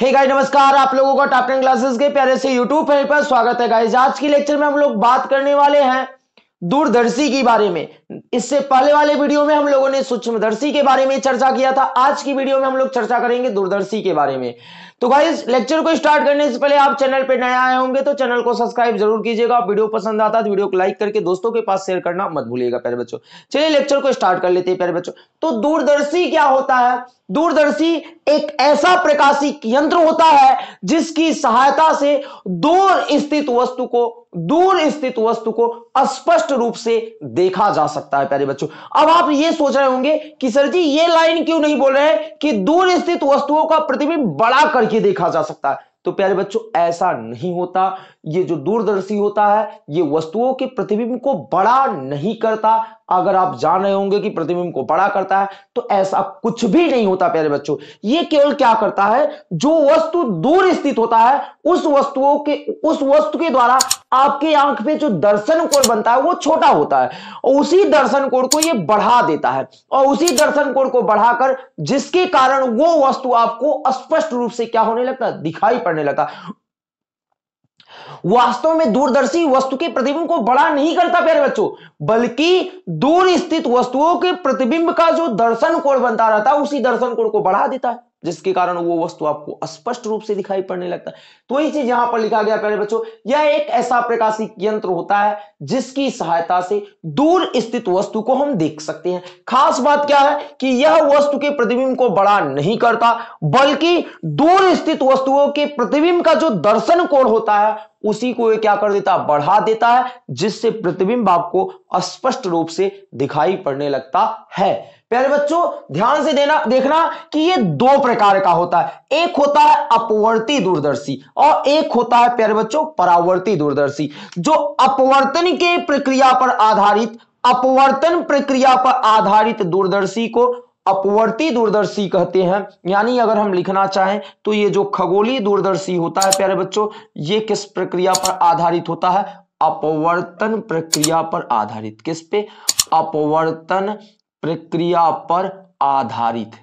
हे hey guys नमस्कार आप लोगों का टॉप टेन क्लासेस के प्यारे से यूट्यूब पर स्वागत है गाइस आज की लेक्चर में हम लोग बात करने वाले हैं दूरदर्शी के बारे में इससे पहले वाले वीडियो में हम लोगों ने सूक्ष्मदर्शी के बारे में चर्चा किया था आज की वीडियो में हम लोग चर्चा करेंगे दूरदर्शी के बारे में तो भाई लेक्चर को स्टार्ट करने से पहले आप चैनल पर नया आए होंगे तो चैनल को सब्सक्राइब जरूर कीजिएगा वीडियो पसंद आता है तो वीडियो को लाइक करके दोस्तों के पास शेयर करना मत भूलिएगा प्यारे बच्चों चलिए लेक्चर को स्टार्ट कर लेते हैं प्यारे बच्चों तो दूरदर्शी क्या होता है दूरदर्शी एक ऐसा प्रकाशिक यंत्र होता है जिसकी सहायता से दूर स्थित वस्तु को दूर स्थित वस्तु को अस्पष्ट रूप से देखा जा सकता है प्यारे बच्चों अब आप ये सोच रहे होंगे कि सर जी ये लाइन क्यों नहीं बोल रहे हैं कि दूर स्थित वस्तुओं का प्रतिबिंब बड़ा करके देखा जा सकता है तो प्यारे बच्चों ऐसा नहीं होता ये जो दूरदर्शी होता है ये वस्तुओं के प्रतिबिंब को बड़ा नहीं करता अगर आप जान रहे होंगे कि प्रतिबिंब को बड़ा करता है तो ऐसा कुछ भी नहीं होता प्यारे बच्चों ये केवल क्या करता है जो वस्तु दूर स्थित होता है उस वस्तुओं के उस वस्तु के द्वारा आपके आंख पे जो दर्शन कोण बनता है वो छोटा होता है और उसी दर्शन कोण को ये बढ़ा देता है और उसी दर्शन कोण को बढ़ाकर जिसके कारण वो वस्तु आपको स्पष्ट रूप से क्या होने लगता है दिखाई पड़ने लगता वास्तव में दूरदर्शी वस्तु के प्रतिबिंब को बड़ा नहीं करता प्यारे बच्चों बल्कि दूर स्थित वस्तुओं के प्रतिबिंब का जो दर्शन कोण बनता रहता है उसी दर्शन कोण को बढ़ा देता है जिसके कारण वो वस्तु आपको स्पष्ट रूप से दिखाई पड़ने लगता है तो यही चीज यहां पर लिखा गया प्यारे बच्चों यह एक ऐसा प्रकाशिक यंत्र होता है जिसकी सहायता से दूर स्थित वस्तु को हम देख सकते हैं खास बात क्या है कि यह वस्तु के प्रतिबिंब को बड़ा नहीं करता बल्कि दूर स्थित वस्तुओं के प्रतिबिंब का जो दर्शन कोण होता है उसी को क्या कर देता है बढ़ा देता है जिससे प्रतिबिंब आपको स्पष्ट रूप से दिखाई पड़ने लगता है प्यारे बच्चों ध्यान से देना देखना कि ये दो प्रकार का होता है एक होता है अपवर्ती दूरदर्शी और एक होता है प्यारे बच्चों परावर्ती दूरदर्शी जो अपवर्तन के प्रक्रिया पर आधारित अपवर्तन प्रक्रिया पर आधारित दूरदर्शी को अपवर्ती दूरदर्शी कहते हैं यानी अगर हम लिखना चाहें तो ये जो खगोलीय दूरदर्शी होता है प्यारे बच्चों ये किस प्रक्रिया पर आधारित होता है अपवर्तन प्रक्रिया पर आधारित किस पे अपवर्तन प्रक्रिया पर आधारित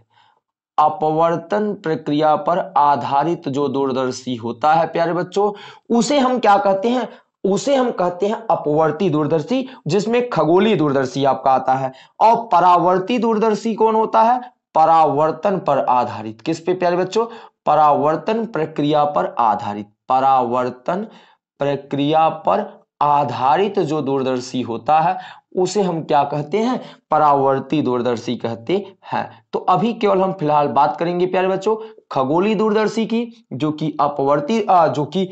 अपवर्तन प्रक्रिया पर आधारित जो दूरदर्शी होता है प्यारे बच्चों उसे हम क्या कहते हैं उसे हम कहते हैं अपवर्ती दूरदर्शी जिसमें खगोलीय दूरदर्शी आपका आता है और परावर्ती दूरदर्शी कौन होता है परावर्तन पर आधारित किस पे प्यारे बच्चों परावर्तन प्रक्रिया पर आधारित परावर्तन प्रक्रिया पर आधारित जो दूरदर्शी होता है उसे हम क्या कहते हैं परावर्ती दूरदर्शी कहते हैं तो अभी केवल हम फिलहाल बात करेंगे प्यारे बच्चों खगोली दूरदर्शी की जो कि अपवर्ती जो कि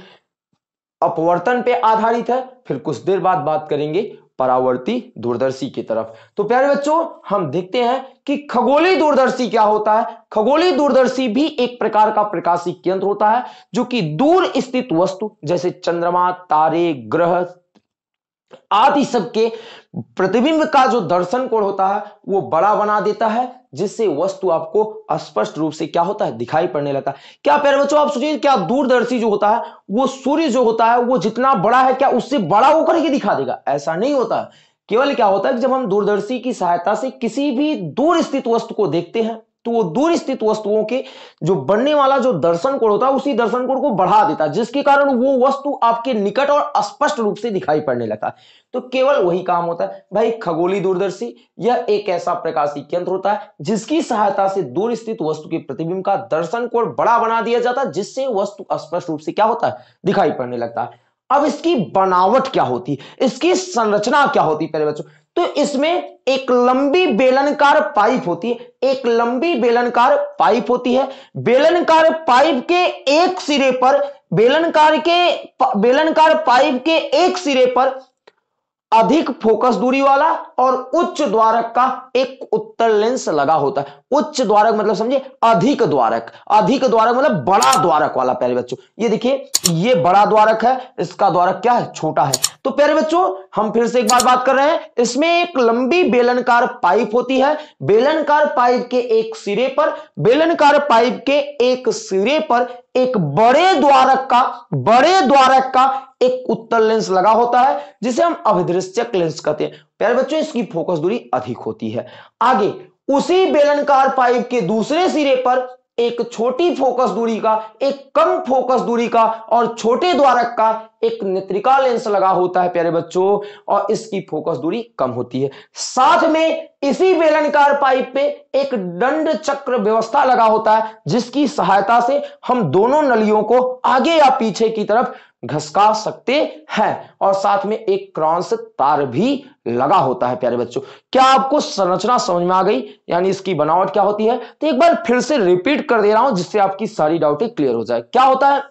अपवर्तन पे आधारित है फिर कुछ देर बाद बात करेंगे परावर्ती दूरदर्शी की तरफ तो प्यारे बच्चों हम देखते हैं कि खगोली दूरदर्शी क्या होता है खगोली दूरदर्शी भी एक प्रकार का प्रकाशिक केंद्र होता है जो कि दूर स्थित वस्तु जैसे चंद्रमा तारे ग्रह आदि सबके प्रतिबिंब का जो दर्शन कोण होता है वो बड़ा बना देता है जिससे वस्तु आपको स्पष्ट रूप से क्या होता है दिखाई पड़ने लगता है क्या प्यारे बच्चों आप सोचिए क्या दूरदर्शी जो होता है वो सूर्य जो होता है वो जितना बड़ा है क्या उससे बड़ा वो करके दिखा देगा ऐसा नहीं होता केवल क्या होता है जब हम दूरदर्शी की सहायता से किसी भी दूर स्थित वस्तु को देखते हैं तो वो दूर स्थित वस्तुओं के जो बनने वाला जो दर्शन कोण होता है उसी दर्शन कोण को बढ़ा देता है जिसके कारण वो वस्तु आपके निकट और स्पष्ट रूप से दिखाई पड़ने लगता है तो केवल वही काम होता है भाई खगोली दूरदर्शी यह एक ऐसा प्रकाशिक यंत्र होता है जिसकी सहायता से दूर स्थित वस्तु के प्रतिबिंब का दर्शन कोण बड़ा बना दिया जाता है जिससे वस्तु स्पष्ट रूप से क्या होता है दिखाई पड़ने लगता है अब इसकी बनावट क्या होती है इसकी संरचना क्या होती है पहले बच्चों तो इसमें एक लंबी बेलनकार पाइप होती है एक लंबी बेलनकार पाइप होती है बेलनकार पाइप के एक सिरे पर बेलनकार के बेलनकार पाइप के एक सिरे पर अधिक फोकस दूरी वाला और उच्च द्वारक का एक उत्तर लेंस लगा होता है उच्च द्वारक मतलब समझे अधिक द्वारक अधिक द्वारक मतलब बड़ा द्वारक वाला प्यारे बच्चों ये देखिए ये बड़ा द्वारक है इसका द्वारक क्या है छोटा है तो प्यारे बच्चों हम फिर से एक बार बात कर रहे हैं इसमें एक लंबी बेलनकार पाइप होती है बेलनकार पाइप के एक सिरे पर बेलनकार पाइप के एक सिरे पर एक बड़े द्वारक का बड़े द्वारक का एक उत्तर लेंस लगा होता है जिसे हम अभिदृश्यक लेंस कहते हैं प्यारे बच्चों इसकी फोकस दूरी अधिक होती है आगे उसी बेलनकार पाइप के दूसरे सिरे पर एक छोटी फोकस दूरी का एक कम फोकस दूरी का और छोटे द्वारक का एक नेत्रिका लेंस लगा होता है प्यारे बच्चों और इसकी फोकस दूरी कम होती है साथ में इसी बेलनकार पाइप पे एक दंड चक्र व्यवस्था लगा होता है जिसकी सहायता से हम दोनों नलियों को आगे या पीछे की तरफ घसका सकते हैं और साथ में एक क्रॉन्स तार भी लगा होता है प्यारे बच्चों क्या आपको संरचना समझ में आ गई यानी इसकी बनावट क्या होती है तो एक बार फिर से रिपीट कर दे रहा हूं जिससे आपकी सारी डाउटें क्लियर हो जाए क्या होता है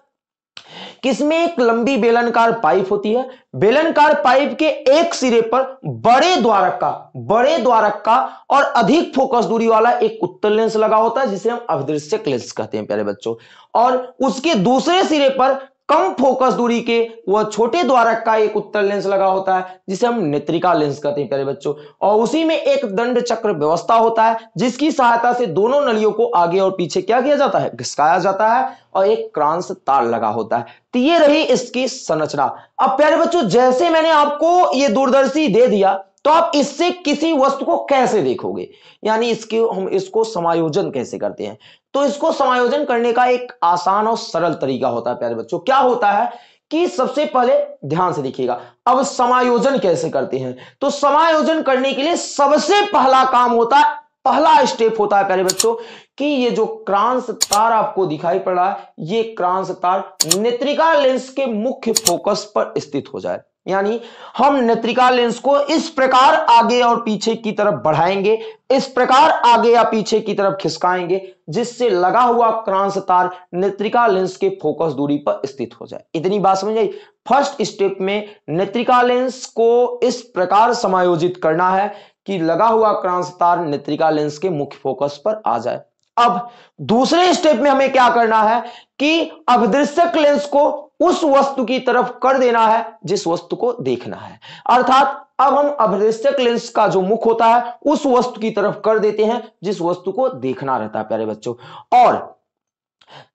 किसमें एक लंबी बेलनकार पाइप होती है बेलनकार पाइप के एक सिरे पर बड़े द्वारक का बड़े द्वारक का और अधिक फोकस दूरी वाला एक उत्तर लेंस लगा होता है जिसे हम अभिदृश्यक लेंस कहते हैं प्यारे बच्चों और उसके दूसरे सिरे पर कम फोकस दूरी के वह छोटे द्वारक का एक उत्तर लेंस लगा होता है जिसे हम नेत्रिका लेंस कहते हैं प्यारे बच्चों और उसी में एक दंड चक्र व्यवस्था होता है जिसकी सहायता से दोनों नलियों को आगे और पीछे क्या किया जाता है घिसकाया जाता है और एक क्रांस तार लगा होता है तो ये रही इसकी संरचना अब प्यारे बच्चों जैसे मैंने आपको ये दूरदर्शी दे दिया तो आप इससे किसी वस्तु को कैसे देखोगे यानी इसके हम इसको समायोजन कैसे करते हैं तो इसको समायोजन करने का एक आसान और सरल तरीका होता है प्यारे बच्चों क्या होता है कि सबसे पहले ध्यान से देखिएगा अब समायोजन कैसे करते हैं तो समायोजन करने के लिए सबसे पहला काम होता है पहला स्टेप होता है प्यारे बच्चों कि ये जो क्रांस तार आपको दिखाई पड़ रहा है ये क्रांस तार नेत्रिका लेंस के मुख्य फोकस पर स्थित हो जाए यानी हम नेत्रिका लेंस को इस प्रकार आगे और पीछे की तरफ बढ़ाएंगे इस प्रकार आगे या पीछे की तरफ खिसकाएंगे जिससे लगा हुआ क्रांस तार नेत्रिका लेंस के फोकस दूरी पर स्थित हो जाए इतनी बात समझ आई फर्स्ट स्टेप में नेत्रिका लेंस को इस प्रकार समायोजित करना है कि लगा हुआ क्रांस तार नेत्रिका लेंस के मुख्य फोकस पर आ जाए अब दूसरे स्टेप में हमें क्या करना है कि अभिदृश्यक लेंस को उस वस्तु की तरफ कर देना है जिस वस्तु को देखना है अर्थात अब हम अभिदृश्यक लेंस का जो मुख होता है उस वस्तु की तरफ कर देते हैं जिस वस्तु को देखना रहता है प्यारे बच्चों और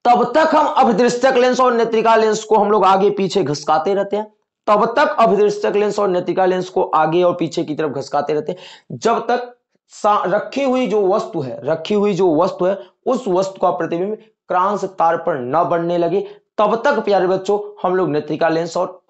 तब तक हम अभिदृश्यक लेंस और नेत्रिका लेंस को हम लोग आगे पीछे घसकाते रहते हैं तब तक अभिदृश्यक लेंस और नेत्रिका लेंस को आगे और पीछे की तरफ घसकाते रहते हैं जब तक रखी हुई जो वस्तु है रखी हुई जो वस्तु है उस वस्तु का प्रतिबिंब क्रांस तार पर न बनने लगे तब तक प्यारे बच्चों हम लोग नेत्रिका लेंस और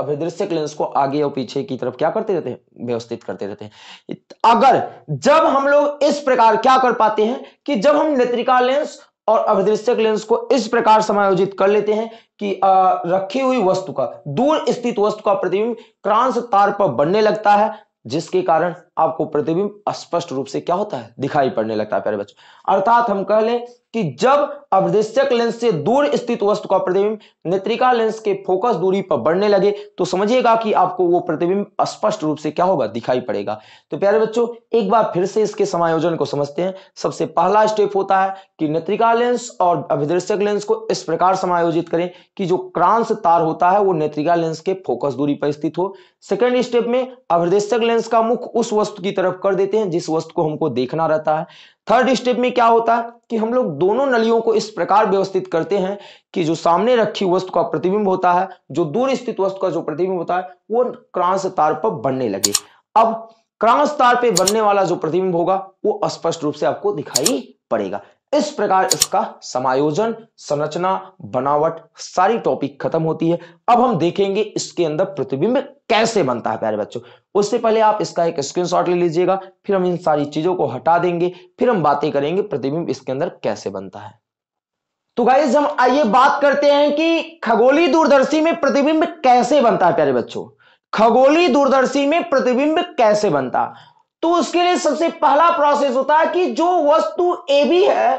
अभिदृश्यक लेंस को आगे और पीछे की तरफ क्या करते रहते हैं व्यवस्थित करते रहते हैं अगर जब हम लोग इस प्रकार क्या कर पाते हैं कि जब हम नेत्रिका लेंस और अभिदृश्यक लेंस को इस प्रकार समायोजित कर लेते हैं कि आ, रखी हुई वस्तु का दूर स्थित वस्तु का प्रतिबिंब क्रांस तार पर बनने लगता है जिसके कारण आपको प्रतिबिंब स्पष्ट रूप से क्या होता है दिखाई पड़ने लगता है प्यारे बच्चों अर्थात हम कह लें कि जब अवदेशक लेंस से दूर स्थित वस्तु का प्रतिबिंब नेत्रिका लेंस के फोकस दूरी पर बढ़ने लगे तो समझिएगा कि आपको वो प्रतिबिंब स्पष्ट रूप से क्या होगा दिखाई पड़ेगा तो प्यारे बच्चों एक बार फिर से इसके समायोजन को समझते हैं सबसे पहला स्टेप होता है कि नेत्रिका लेंस और अभिदृश्यक लेंस को इस प्रकार समायोजित करें कि जो क्रांस तार होता है वो नेत्रिका लेंस के फोकस दूरी पर स्थित हो सेकेंड स्टेप में अभिदृश्यक लेंस का मुख उस वस्तु की तरफ कर देते हैं जिस वस्तु को हमको देखना रहता है थर्ड स्टेप में क्या होता है कि हम लोग दोनों नलियों को इस प्रकार व्यवस्थित करते हैं कि जो सामने रखी वस्तु का प्रतिबिंब होता है जो दूर स्थित वस्तु का जो प्रतिबिंब होता है वो क्रांस तार पर बनने लगे अब क्रांस तार पर बनने वाला जो प्रतिबिंब होगा वो स्पष्ट रूप से आपको दिखाई पड़ेगा इस प्रकार इसका समायोजन संरचना बनावट सारी टॉपिक खत्म होती है अब हम देखेंगे इसके अंदर प्रतिबिंब कैसे बनता है प्यारे बच्चों उससे पहले आप इसका एक स्क्रीनशॉट ले लीजिएगा फिर हम इन सारी चीजों को हटा देंगे फिर हम बातें करेंगे प्रतिबिंब इसके अंदर कैसे बनता है तो गाइज हम आइए बात करते हैं कि खगोली दूरदर्शी में प्रतिबिंब कैसे बनता है प्यारे बच्चों खगोली दूरदर्शी में प्रतिबिंब कैसे बनता तो उसके लिए सबसे पहला प्रोसेस होता है कि जो वस्तु ए बी है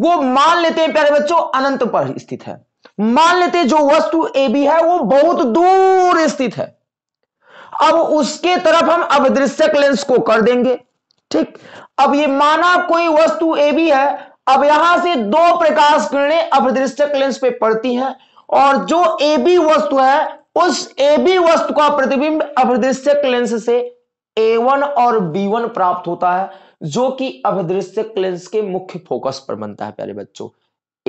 वो मान लेते हैं प्यारे बच्चों अनंत पर स्थित है मान लेते हैं जो वस्तु ए बी है वो बहुत दूर स्थित है अब उसके तरफ हम अवदृश्यक लेंस को कर देंगे ठीक अब ये माना कोई वस्तु ए बी है अब यहां से दो प्रकाश किरणें अवदृश्यक लेंस पे पड़ती हैं और जो ए बी वस्तु है उस ए बी वस्तु का प्रतिबिंब अवदृश्यक लेंस से वन और वन प्राप्त होता है जो कि अभिदृश्य लेंस के मुख्य फोकस पर बनता है प्यारे बच्चों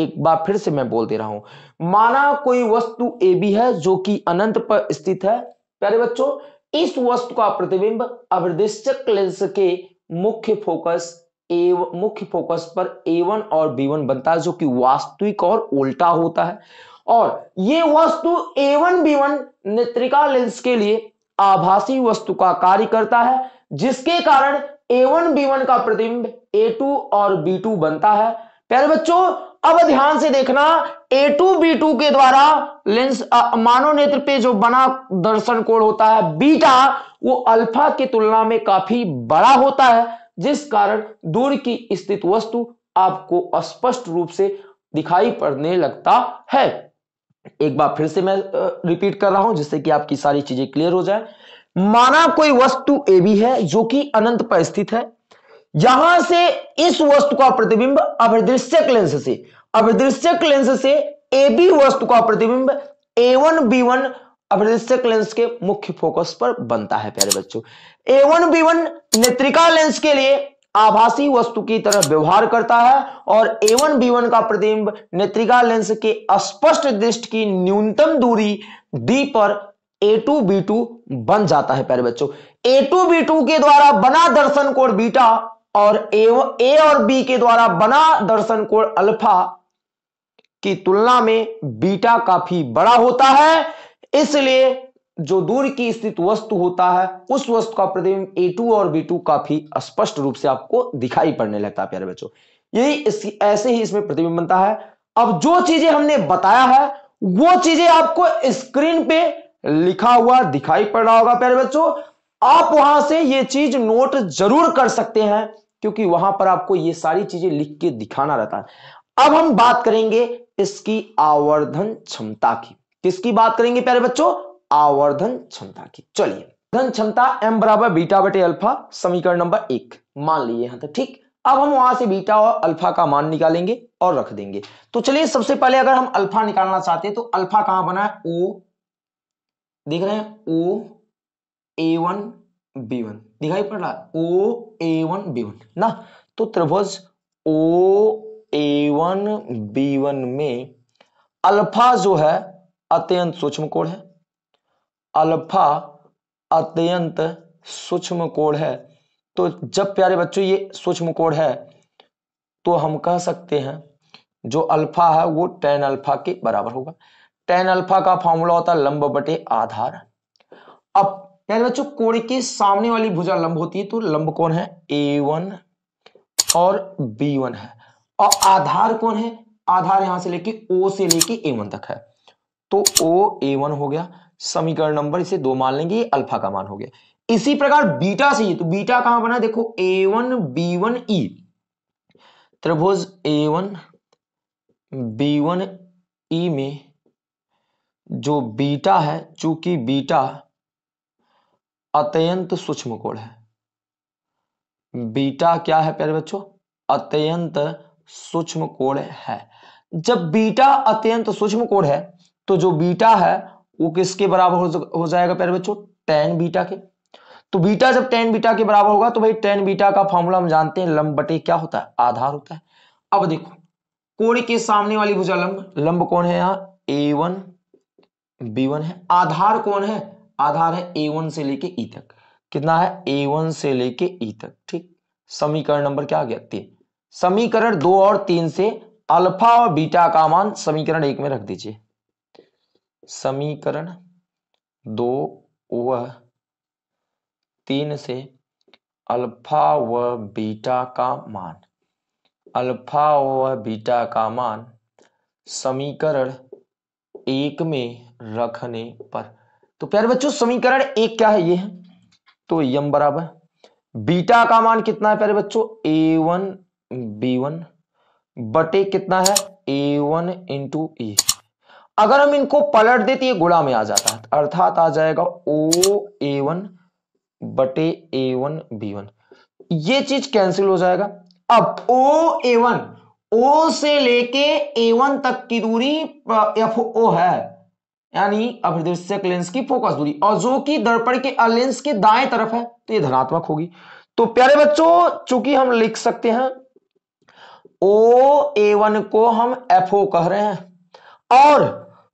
एक बार फिर से मैं बोल दे रहा हूं माना कोई वस्तु ए बी है जो कि अनंत पर स्थित है प्यारे बच्चों इस वस्तु का प्रतिबिंब अभिदृश्यक लेंस के मुख्य फोकस ए मुख्य फोकस पर वन और वन बनता है जो कि वास्तविक और उल्टा होता है और ये वस्तु बी वन नेत्रिका लेंस के लिए आभासी वस्तु का कार्य करता है जिसके कारण ए वन बी वन का प्रतिबिंब ए टू और बी टू बनता है प्यारे बच्चों अब ध्यान से देखना ए टू बी टू के द्वारा लेंस मानव नेत्र पे जो बना दर्शन कोण होता है बीटा वो अल्फा की तुलना में काफी बड़ा होता है जिस कारण दूर की स्थित वस्तु आपको स्पष्ट रूप से दिखाई पड़ने लगता है एक बार फिर से मैं रिपीट कर रहा हूं जिससे कि आपकी सारी चीजें क्लियर हो जाए माना कोई वस्तु ए भी है जो कि अनंत पर स्थित है यहां से इस वस्तु का प्रतिबिंब अभिदृश्यक लेंस से अभिदृश्यक लेंस से ए बी वस्तु का प्रतिबिंब ए वन बी वन अभिदृश्यक लेंस के मुख्य फोकस पर बनता है प्यारे बच्चों ए वन बी वन नेत्रिका लेंस के लिए आभासी वस्तु की तरह व्यवहार करता है और एवन बीवन का प्रतिबिंब नेत्रिका लेंस के अस्पष्ट दृष्टि की न्यूनतम दूरी डी पर ए टू बी टू बन जाता है प्यारे बच्चों ए टू बी टू के द्वारा बना दर्शन कोण बीटा और ए, ए और बी के द्वारा बना दर्शन कोण अल्फा की तुलना में बीटा काफी बड़ा होता है इसलिए जो दूर की स्थित वस्तु होता है उस वस्तु का प्रतिबिंब टू और टू काफी स्पष्ट रूप से आपको दिखाई पड़ने लगता है प्यारे बच्चों यही ऐसे ही इसमें प्रतिबिंब बनता है अब जो चीजें हमने बताया है वो चीजें आपको स्क्रीन पे लिखा हुआ दिखाई पड़ रहा होगा प्यारे बच्चों आप वहां से ये चीज नोट जरूर कर सकते हैं क्योंकि वहां पर आपको ये सारी चीजें लिख के दिखाना रहता है अब हम बात करेंगे इसकी आवर्धन क्षमता की किसकी बात करेंगे प्यारे बच्चों आवर्धन क्षमता की चलिए धन क्षमता एम बराबर बीटा बटे अल्फा समीकरण नंबर एक मान लिए यहां तक ठीक अब हम वहां से बीटा और अल्फा का मान निकालेंगे और रख देंगे तो चलिए सबसे पहले अगर हम अल्फा निकालना चाहते हैं तो अल्फा कहां बना है ओ देख रहे हैं O A one B one दिखाई पड़ रहा है O A one B one ना तो त्रिभुज O A one B one में अल्फा जो है अत्यंत सूक्ष्म कोण है अल्फा अत्यंत सूक्ष्म कोण है तो जब प्यारे बच्चों ये सूक्ष्म कोण है तो हम कह सकते हैं जो अल्फा है वो टेन अल्फा के बराबर होगा टेन अल्फा का फॉर्मूला होता है लंब बटे आधार अब प्यारे बच्चों कोण के सामने वाली भुजा लंब होती है तो लंब कौन है ए वन और बी वन है और आधार कौन है आधार यहां से लेके ओ से लेके ए वन तक है तो ओ ए वन हो गया समीकरण नंबर इसे दो मान लेंगे ये अल्फा का मान हो गया इसी प्रकार बीटा से तो बीटा कहां बना देखो A one B one E e। त्रिभुज A one B one E e में जो बीटा है चूंकि बीटा अत्यंत सूक्ष्म कोण है बीटा क्या है प्यारे बच्चों अत्यंत सूक्ष्म कोण है जब बीटा अत्यंत सूक्ष्म कोण है तो जो बीटा है वो किसके बराबर हो जाएगा प्यारे बच्चों टेन बीटा के तो बीटा जब टेन बीटा के बराबर होगा तो भाई टेन बीटा का फॉर्मूला हम जानते हैं लंब बटे क्या होता है आधार होता है अब देखो कोण के सामने वाली भुजा लंब लंब कौन है यहाँ ए वन बी वन है आधार कौन है आधार है ए वन से लेके ई e तक कितना है ए वन से लेके ई e तक ठीक समीकरण नंबर क्या आ गया तीन समीकरण दो और तीन से अल्फा और बीटा का मान समीकरण एक में रख दीजिए समीकरण दो व तीन से अल्फा व बीटा का मान अल्फा व बीटा का मान समीकरण एक में रखने पर तो प्यारे बच्चों समीकरण एक क्या है ये है तो यम बराबर बीटा का मान कितना है प्यारे बच्चों ए वन बी वन बटे कितना है ए वन इंटू ए अगर हम इनको पलट दे तो ये गुणा में आ जाता है अर्थात आ जाएगा ओ ए वन बटे ए वन बी वन ये चीज कैंसिल हो जाएगा अब ओ ए वन ओ से लेके ए वन तक की दूरी एफ ओ है यानी अभिदृश्यक लेंस की फोकस दूरी और जो कि दर्पण के लेंस के दाएं तरफ है तो ये धनात्मक होगी तो प्यारे बच्चों चूंकि हम लिख सकते हैं ओ ए वन को हम एफ ओ कह रहे हैं और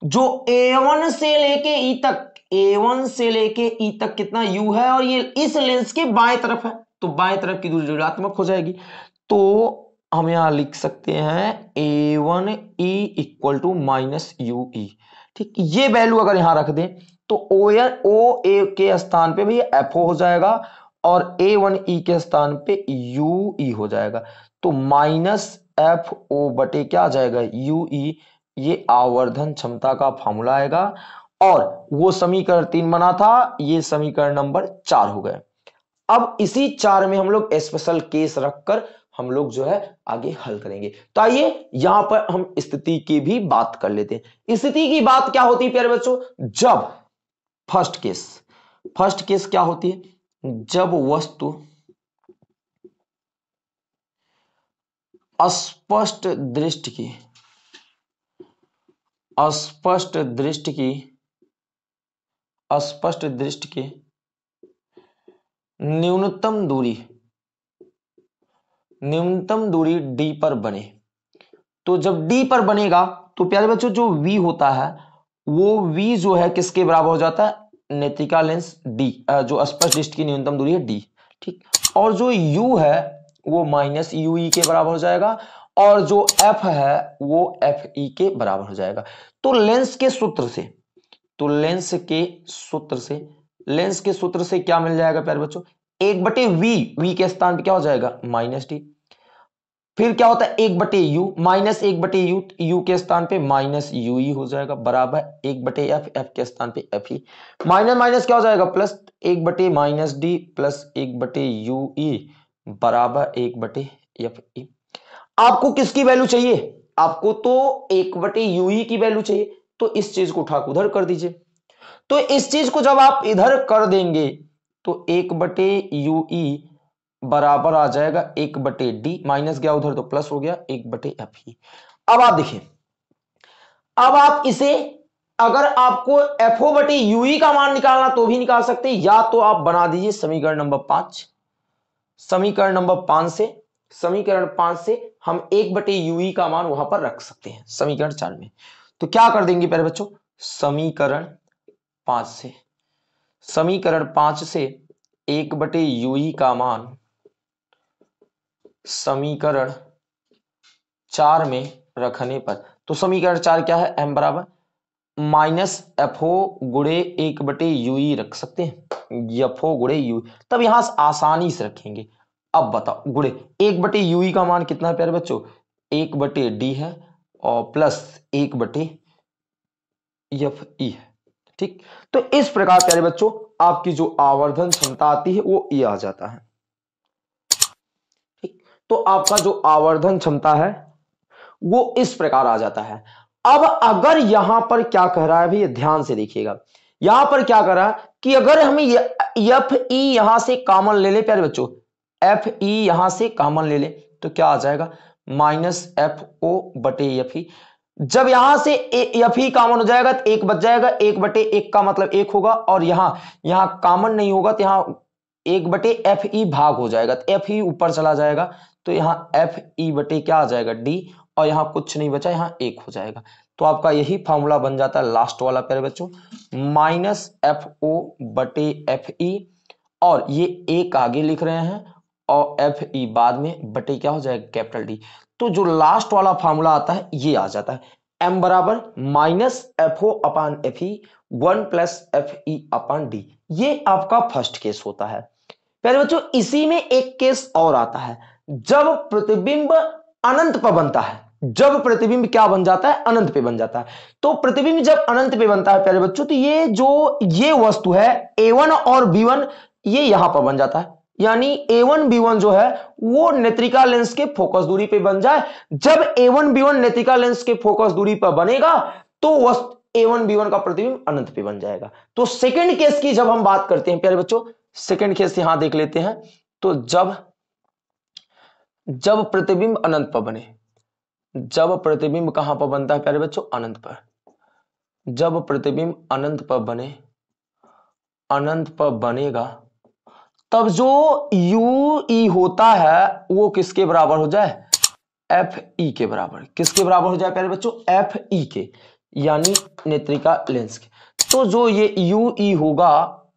जो A1 से लेके E तक A1 से लेके E तक कितना U है और ये इस लेंस के बाएं तरफ है तो बाएं तरफ की दूरी ऋणात्मक हो जाएगी तो हम यहां लिख सकते हैं A one E equal to minus U E ठीक ये वैल्यू अगर यहां रख दें तो ओ एन ओ ए के स्थान पे भैया एफ हो जाएगा और ए वन ई के स्थान पे यू ई e हो जाएगा तो माइनस एफ ओ बटे क्या आ जाएगा यू ई e ये आवर्धन क्षमता का फॉर्मूला आएगा और वो समीकरण तीन बना था ये समीकरण नंबर चार हो गए अब इसी चार में हम लोग स्पेशल केस रखकर हम लोग जो है आगे हल करेंगे तो आइए यहां पर हम स्थिति की भी बात कर लेते हैं स्थिति की बात क्या होती है प्यारे बच्चों जब फर्स्ट केस फर्स्ट केस क्या होती है जब वस्तु अस्पष्ट दृष्टि की अस्पष्ट दृष्टि की अस्पष्ट दृष्टि की न्यूनतम दूरी न्यूनतम दूरी डी पर बने तो जब डी पर बनेगा तो प्यारे बच्चों जो वी होता है वो वी जो है किसके बराबर हो जाता है नेत्रिका लेंस डी जो स्पष्ट दृष्टि की न्यूनतम दूरी है डी ठीक और जो यू है वो माइनस यू e के बराबर हो जाएगा और जो एफ है वो एफ ई के बराबर हो जाएगा तो लेंस के सूत्र से तो लेंस के सूत्र से लेंस के सूत्र से क्या मिल जाएगा प्यारे बच्चों एक बटे वी वी के स्थान पे क्या हो जाएगा माइनस डी फिर क्या होता है एक बटे यू माइनस एक बटे यू यू के स्थान पे माइनस यू ई हो जाएगा बराबर एक बटे एफ एफ के स्थान पे एफ ई माइनस माइनस क्या हो जाएगा प्लस एक बटे माइनस डी प्लस एक बटे यू ई e, बराबर एक बटे एफ ई e। आपको किसकी वैल्यू चाहिए आपको तो एक बटे यू e की वैल्यू चाहिए तो इस चीज को उठाकर उधर कर दीजिए तो इस चीज को जब आप इधर कर देंगे तो एक बटे यू e बराबर आ जाएगा एक बटे डी माइनस गया उधर तो प्लस हो गया एक बटे एफ ई e। अब आप देखिए अब आप इसे अगर आपको एफ ओ बटे यू का मान निकालना तो भी निकाल सकते हैं या तो आप बना दीजिए समीकरण नंबर पांच समीकरण नंबर पांच से समीकरण पांच से हम एक बटे यू का मान वहां पर रख सकते हैं समीकरण चार में तो क्या कर देंगे प्यारे बच्चों समीकरण पांच से समीकरण पांच से एक बटे यूई का मान समीकरण चार में रखने पर तो समीकरण चार क्या है एम बराबर माइनस एफओ गुड़े एक बटे यू रख सकते हैं यफो गुड़े यू तब यहां आसानी से रखेंगे अब बताओ गुड़े एक बटे यू e का मान कितना है प्यारे बच्चों एक बटे डी है और प्लस एक बटे यफ ई e है ठीक तो इस प्रकार प्यारे बच्चों आपकी जो आवर्धन क्षमता आती है वो ई e आ जाता है ठीक तो आपका जो आवर्धन क्षमता है वो इस प्रकार आ जाता है अब अगर यहां पर क्या कह रहा है भैया ध्यान से देखिएगा यहां पर क्या कह रहा है कि अगर हम यफ ई यहां से कामन ले ले प्यारे बच्चों एफ ई e यहां से कॉमन ले लें तो क्या आ जाएगा माइनस एफ ओ बटे एफ e ई e। जब यहां से एफ ई कॉमन हो जाएगा तो एक बच जाएगा एक बटे एक का मतलब एक होगा और यहां यहां कॉमन नहीं होगा तो यहां एक बटे एफ ई भाग हो जाएगा तो एफ ई ऊपर चला जाएगा तो यहाँ एफ ई बटे क्या आ जाएगा डी और यहाँ कुछ नहीं बचा यहाँ एक हो जाएगा तो आपका यही फॉर्मूला बन जाता है लास्ट वाला प्यारे बच्चों माइनस एफ ओ बटे एफ ई और ये एक आगे लिख रहे हैं और एफ ई e बाद में बटे क्या हो जाएगा कैपिटल डी तो जो लास्ट वाला फॉर्मूला आता है ये आ जाता है एम बराबर minus F O upon F E one plus F E upon D ये आपका फर्स्ट केस होता है प्यारे बच्चों इसी में एक केस और आता है जब प्रतिबिंब अनंत पर बनता है जब प्रतिबिंब क्या बन जाता है अनंत पे बन जाता है तो प्रतिबिंब जब अनंत पे बनता है प्यारे बच्चों तो ये जो ये वस्तु है ए वन और बी वन ये यहां पर बन जाता है यानी बी वन जो है वो नेत्रिका लेंस के फोकस दूरी पे बन जाए जब बी वन नेत्रिका लेंस के फोकस दूरी पर बनेगा तो वस्तु बी वन का प्रतिबिंब अनंत पे बन जाएगा तो सेकंड केस की जब हम बात करते हैं प्यारे बच्चों सेकंड केस यहां देख लेते हैं तो जब जब प्रतिबिंब अनंत पर बने जब प्रतिबिंब कहां पर बनता है प्यारे बच्चों अनंत पर जब प्रतिबिंब अनंत पर बने अनंत पर बनेगा तब जो यू ई e होता है वो किसके बराबर हो जाए एफ ई e के बराबर किसके बराबर हो जाए प्यारे बच्चों एफ ई e के यानी नेत्रिका लेंस के तो जो ये यू ई होगा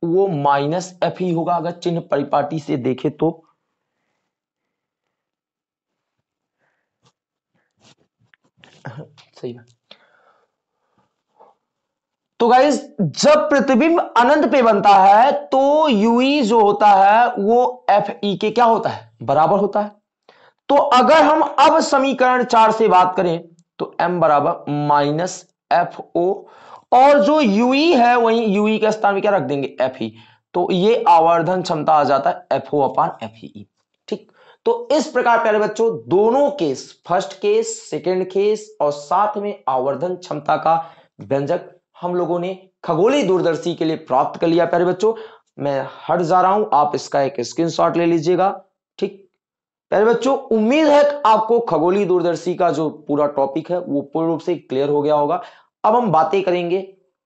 वो माइनस एफ ई होगा अगर चिन्ह परिपाटी से देखे तो सही बात तो गाइज जब प्रतिबिंब अनंत पे बनता है तो यूई जो होता है वो एफ ई के क्या होता है बराबर होता है तो अगर हम अब समीकरण चार से बात करें तो एम बराबर माइनस एफ ओ और जो यूई है वही यूई के स्थान में क्या रख देंगे एफ ई e। तो ये आवर्धन क्षमता आ जाता है एफ ओ अपान एफ ई ठीक तो इस प्रकार प्यारे बच्चों दोनों case first case second case और साथ में आवर्धन क्षमता का व्यंजक हम लोगों ने खगोली दूरदर्शी के लिए प्राप्त कर लिया प्यारे बच्चों मैं हट जा रहा हूं आप इसका एक स्क्रीनशॉट ले लीजिएगा ठीक प्यारे बच्चों उम्मीद है आपको खगोली दूरदर्शी का जो पूरा टॉपिक है वो पूर्ण रूप से क्लियर हो गया होगा अब हम बातें करेंगे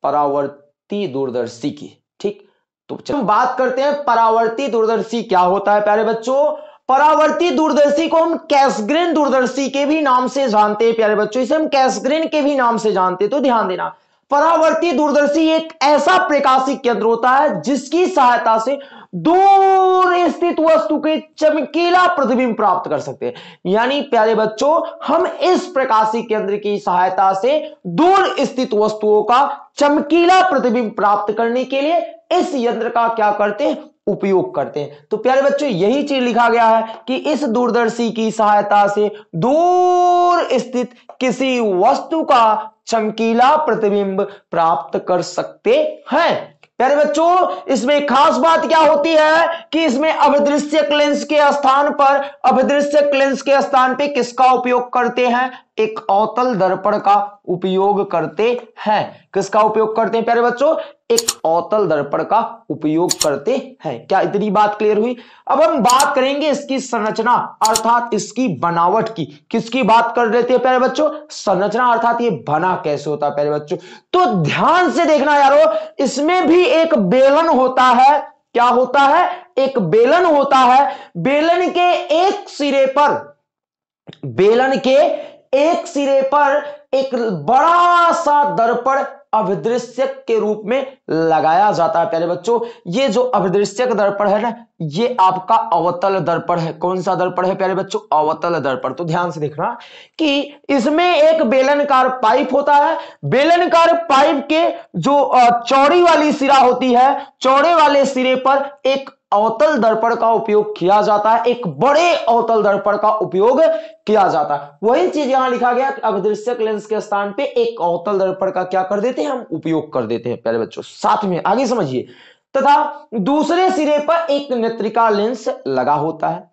परावर्ती दूरदर्शी की ठीक तो हम बात करते हैं परावर्ती दूरदर्शी क्या होता है प्यारे बच्चों परावर्ती दूरदर्शी को हम कैसग्रेन दूरदर्शी के भी नाम से जानते हैं प्यारे बच्चों इसे हम कैसग्रेन के भी नाम से जानते हैं तो ध्यान देना परावर्ती दूरदर्शी एक ऐसा प्रकाशिक केंद्र होता है जिसकी सहायता से दूर स्थित वस्तु के चमकीला प्रतिबिंब प्राप्त कर सकते हैं यानी प्यारे बच्चों हम इस प्रकाशिक केंद्र की सहायता से दूर स्थित वस्तुओं का चमकीला प्रतिबिंब प्राप्त करने के लिए इस यंत्र का क्या करते हैं उपयोग करते हैं तो प्यारे बच्चों यही चीज लिखा गया है कि इस दूरदर्शी की सहायता से दूर स्थित किसी वस्तु का चमकीला प्रतिबिंब प्राप्त कर सकते हैं प्यारे बच्चों इसमें खास बात क्या होती है कि इसमें अभिदृश्य लेंस के स्थान पर अभिदृश्य लेंस के स्थान पे किसका उपयोग करते हैं एक अवतल दर्पण का उपयोग करते हैं किसका उपयोग करते हैं प्यारे बच्चों एक अवतल दर्पण का उपयोग करते हैं क्या इतनी बात क्लियर हुई अब हम बात करेंगे इसकी संरचना अर्थात इसकी बनावट की किसकी बात कर रहे थे प्यारे बच्चों संरचना अर्थात ये बना कैसे होता है प्यारे बच्चों तो ध्यान से देखना यारो इसमें भी एक बेलन होता है क्या होता है एक बेलन होता है बेलन के एक सिरे पर बेलन के एक सिरे पर एक बड़ा सा दर्पण अभिदृश्यक के रूप में लगाया जाता है प्यारे बच्चों ये जो अभिदृश्यक दर्पण है ना ये आपका अवतल दर्पण है कौन सा दर्पण है प्यारे बच्चों अवतल दर्पण तो ध्यान से देखना कि इसमें एक बेलनकार पाइप होता है बेलनकार पाइप के जो चौड़ी वाली सिरा होती है चौड़े वाले सिरे पर एक अवतल दर्पण का उपयोग किया जाता है एक बड़े अवतल दर्पण का उपयोग किया जाता है वही चीज यहां लिखा गया अवदृश्यक लेंस के स्थान पे एक अवतल दर्पण का क्या कर देते हैं हम उपयोग कर देते हैं पहले बच्चों साथ में आगे समझिए तथा दूसरे सिरे पर एक नेत्रिका लेंस लगा होता है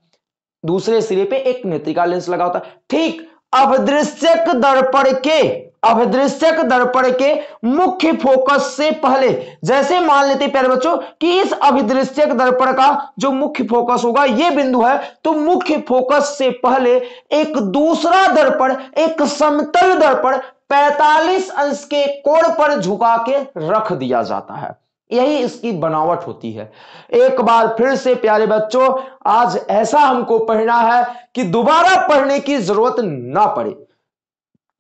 दूसरे सिरे पे एक नेत्रिका लेंस लगा होता है ठीक अवदृश्यक दर्पण के अभिदृश्यक दर्पण के मुख्य फोकस से पहले जैसे मान लेते प्यारे बच्चों कि इस अभिदृश्यक दर्पण का जो मुख्य फोकस होगा ये बिंदु है तो मुख्य फोकस से पहले एक दूसरा दर्पण एक समतल दर्पण 45 अंश के कोण पर झुका के रख दिया जाता है यही इसकी बनावट होती है एक बार फिर से प्यारे बच्चों आज ऐसा हमको पढ़ना है कि दोबारा पढ़ने की जरूरत ना पड़े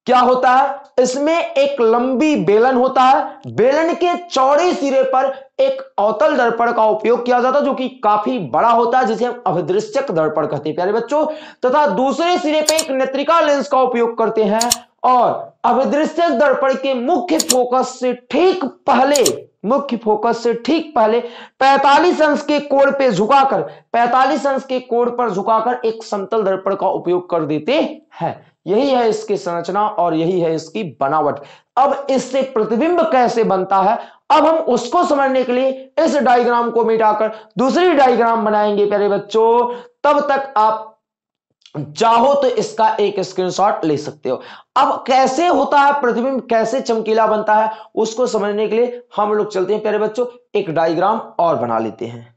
क्या होता है इसमें एक लंबी बेलन होता है बेलन के चौड़े सिरे पर एक अवतल दर्पण का उपयोग किया जाता है जो कि काफी बड़ा होता है जिसे हम अभिदृश्यक दर्पण कहते हैं प्यारे बच्चों तथा दूसरे सिरे पे एक नेत्रिका लेंस का उपयोग करते हैं और अभिदृश्यक दर्पण के मुख्य फोकस से ठीक पहले मुख्य फोकस से ठीक पहले 45 अंश के कोण पे झुकाकर 45 अंश के कोण पर झुकाकर एक समतल दर्पण का उपयोग कर देते हैं यही है इसकी संरचना और यही है इसकी बनावट अब इससे प्रतिबिंब कैसे बनता है अब हम उसको समझने के लिए इस डायग्राम को मिटाकर दूसरी डायग्राम बनाएंगे प्यारे बच्चों तब तक आप चाहो तो इसका एक स्क्रीनशॉट ले सकते हो अब कैसे होता है प्रतिबिंब कैसे चमकीला बनता है उसको समझने के लिए हम लोग चलते हैं प्यारे बच्चों एक डायग्राम और बना लेते हैं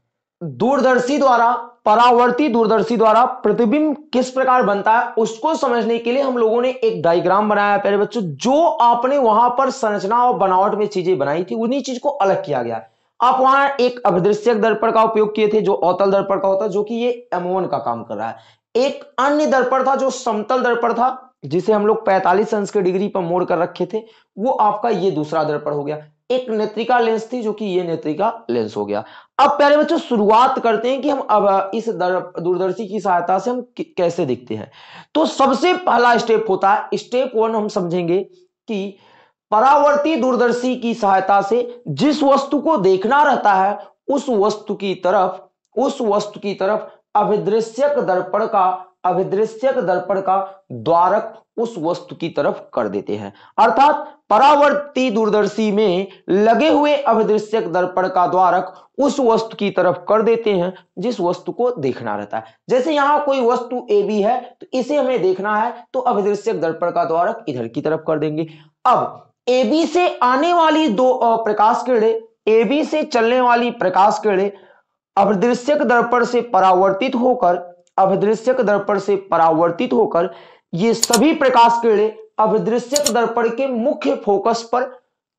दूरदर्शी द्वारा परावर्ती दूरदर्शी द्वारा प्रतिबिंब किस प्रकार बनता है उसको समझने के लिए हम लोगों ने एक डायग्राम बनाया प्यारे बच्चों जो आपने वहां पर संरचना और बनावट में चीजें बनाई थी उन्हीं चीज को अलग किया गया आप वहां एक अभिदृश्यक दर्पण का उपयोग किए थे जो अवतल दर्पण का होता जो कि ये एमोवन का काम कर रहा है एक अन्य दर्पण था जो समतल दर्पण था जिसे हम लोग 45 अंश के डिग्री पर मोड़ कर रखे थे वो आपका ये दूसरा दर्पण हो गया एक नेत्रिका लेंस थी जो कि ये नेत्रिका लेंस हो गया अब प्यारे बच्चों शुरुआत करते हैं कि हम अब इस दूरदर्शी की सहायता से हम कैसे दिखते हैं तो सबसे पहला स्टेप होता है स्टेप वन हम समझेंगे कि परावर्ती दूरदर्शी की सहायता से जिस वस्तु को देखना रहता है उस वस्तु की तरफ उस वस्तु की तरफ अभिदृश्यक दर्पण का अभिदृश्यक दर्पण का द्वारक उस वस्तु की तरफ कर देते हैं अर्थात परावर्ती दूरदर्शी में लगे हुए अभिदृश्यक दर्पण का द्वारक उस वस्तु की तरफ कर देते हैं जिस वस्तु को देखना रहता है जैसे यहां कोई वस्तु ए बी है तो इसे हमें देखना है तो अभिदृश्यक दर्पण का द्वारक इधर की तरफ कर देंगे अब ए बी से आने वाली दो प्रकाश किरणें ए बी से चलने वाली प्रकाश किरणें अभिदृश्यक दर्पण से परावर्तित होकर अभिदृश्यक दर्पण से परावर्तित होकर ये सभी प्रकाश किरणें अभिदृश्यक दर्पण के मुख्य फोकस पर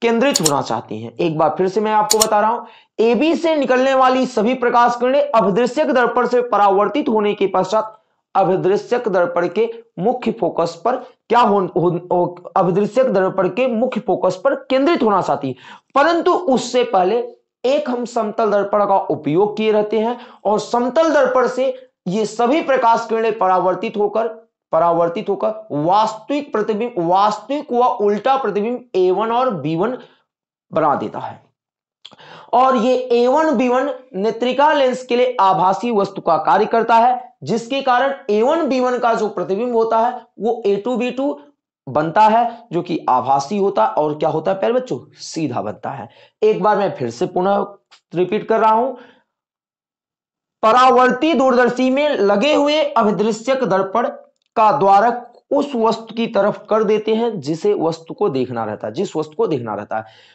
केंद्रित होना चाहती हैं एक बार फिर से मैं आपको बता रहा हूं एबी से निकलने वाली सभी प्रकाश किरणें अभिदृश्यक दर्पण से परावर्तित होने के पश्चात अभिदृश्यक दर्पण के मुख्य फोकस पर क्या हो, हो अभिदृश्यक दर्पण के मुख्य फोकस पर केंद्रित होना चाहती है परंतु उससे पहले एक हम समतल दर्पण का उपयोग किए रहते हैं और समतल दर्पण से ये सभी प्रकाश किरणें परावर्तित होकर परावर्तित होकर वास्तविक प्रतिबिंब वास्तविक व उल्टा प्रतिबिंब वन और वन बना देता है और ये बी वन नेत्रिका लेंस के लिए आभासी वस्तु का कार्य करता है जिसके कारण बी वन का जो प्रतिबिंब होता है वो ए टू बी टू बनता है जो कि आभासी होता है और क्या होता है प्यारे बच्चों सीधा बनता है एक बार मैं फिर से पुनः रिपीट कर रहा हूं परावर्ती दूरदर्शी में लगे हुए अभिदृश्यक दर्पण का द्वारक उस वस्तु की तरफ कर देते हैं जिसे वस्तु को देखना रहता है जिस वस्तु को देखना रहता है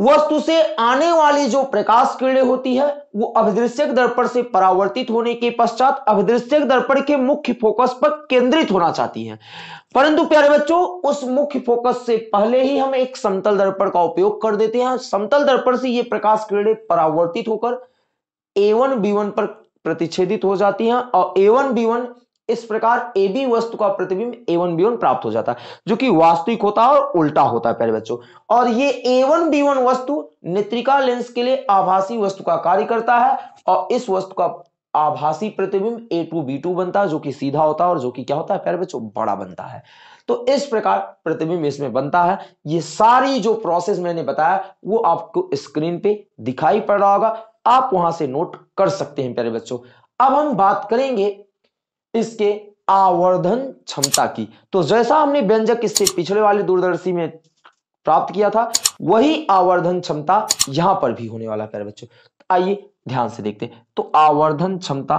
वस्तु से आने वाली जो प्रकाश किरणें होती है वो अभिदृश्यक दर्पण से परावर्तित होने के पश्चात अभिदृश्यक दर्पण के मुख्य फोकस पर केंद्रित होना चाहती है परंतु प्यारे बच्चों उस मुख्य फोकस से पहले ही हम एक समतल दर्पण का उपयोग कर देते हैं समतल दर्पण से ये प्रकाश किरणें परावर्तित होकर ए वन पर प्रतिच्छेदित हो जाती हैं और ए वन बी वन इस प्रकार ए बी वस्तु का प्रतिबिंब ए वन बी वन प्राप्त हो जाता है जो कि वास्तविक होता है और उल्टा होता है प्यारे बच्चों और ये ए वन बी वन वस्तु नेत्रिका लेंस के लिए आभासी वस्तु का कार्य करता है और इस वस्तु का आभासी प्रतिबिंब ए टू बी टू बनता है जो कि सीधा होता है और जो कि क्या होता है प्यारे बच्चों बड़ा बनता है तो इस प्रकार प्रतिबिंब इसमें बनता है ये सारी जो प्रोसेस मैंने बताया वो आपको स्क्रीन पे दिखाई पड़ रहा होगा आप वहां से नोट कर सकते हैं प्यारे बच्चों अब हम बात करेंगे इसके आवर्धन क्षमता की तो जैसा हमने व्यंजक इससे पिछले वाले दूरदर्शी में प्राप्त किया था वही आवर्धन क्षमता यहां पर भी होने वाला प्यारे बच्चों आइए ध्यान से देखते हैं तो आवर्धन क्षमता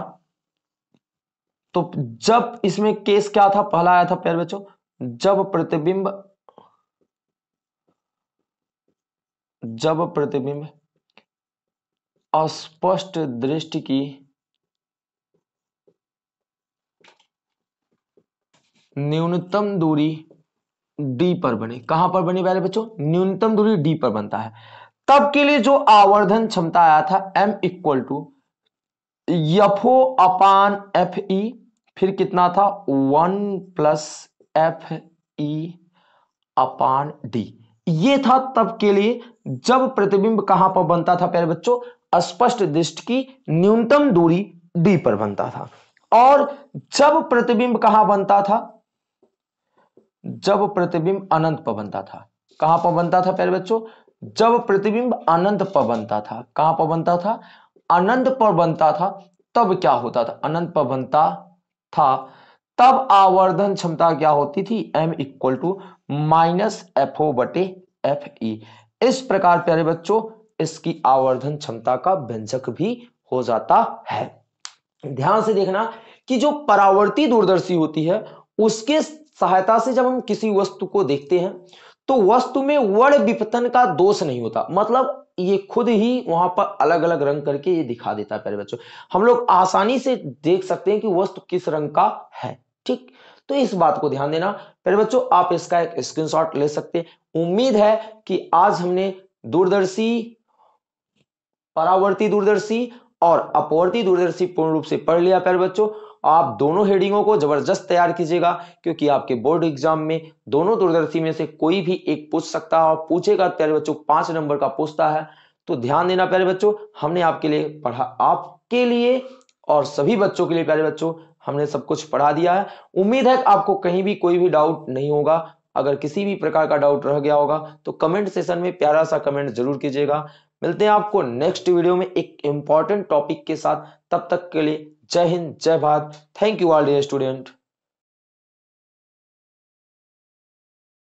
तो जब इसमें केस क्या था पहला आया था प्यारे बच्चों जब प्रतिबिंब जब प्रतिबिंब अस्पष्ट दृष्टि की न्यूनतम दूरी डी पर बने कहां पर बनी पहले बच्चों न्यूनतम दूरी डी पर बनता है तब के लिए जो आवर्धन क्षमता आया था एम इक्वल टू यफो अपान एफ ई e, फिर कितना था one plus F E e upon D ये था तब के लिए जब प्रतिबिंब कहां पर बनता था प्यारे बच्चों स्पष्ट दृष्टि की न्यूनतम दूरी डी पर बनता था और जब प्रतिबिंब कहां बनता था जब प्रतिबिंब अनंत पर बनता था कहां पर बनता था प्यारे बच्चों जब प्रतिबिंब अनंत पर बनता था कहां पर बनता था अनंत पर बनता था तब क्या होता था अनंत पर बनता था तब आवर्धन क्षमता क्या होती थी m equal to minus F O बटे एफ ई e। इस प्रकार प्यारे बच्चों इसकी आवर्धन क्षमता का व्यंजक भी हो जाता है ध्यान से देखना कि जो परावर्ती दूरदर्शी होती है उसके सहायता से जब हम किसी वस्तु को देखते हैं तो वस्तु में वर्ण विपतन का दोष नहीं होता मतलब ये खुद ही वहां पर अलग अलग रंग करके ये दिखा देता है बच्चों हम लोग आसानी से देख सकते हैं कि वस्तु किस रंग का है ठीक तो इस बात को ध्यान देना प्यारे बच्चों आप इसका एक स्क्रीनशॉट ले सकते हैं उम्मीद है कि आज हमने दूरदर्शी परावर्ती दूरदर्शी और अपवर्ती दूरदर्शी पूर्ण रूप से पढ़ लिया प्यारे बच्चों आप दोनों हेडिंगों को जबरदस्त तैयार कीजिएगा क्योंकि आपके बोर्ड एग्जाम में दोनों दूरदर्शी में से कोई भी एक पूछ सकता है और पूछेगा प्यारे बच्चों पांच नंबर का पूछता है तो ध्यान देना प्यारे बच्चों हमने आपके लिए पढ़ा आपके लिए और सभी बच्चों के लिए प्यारे बच्चों हमने सब कुछ पढ़ा दिया है उम्मीद है आपको कहीं भी कोई भी डाउट नहीं होगा अगर किसी भी प्रकार का डाउट रह गया होगा तो कमेंट सेशन में प्यारा सा कमेंट जरूर कीजिएगा मिलते हैं आपको नेक्स्ट वीडियो में एक इंपॉर्टेंट टॉपिक के साथ तब तक के लिए जय हिंद जय Bharat thank you all dear student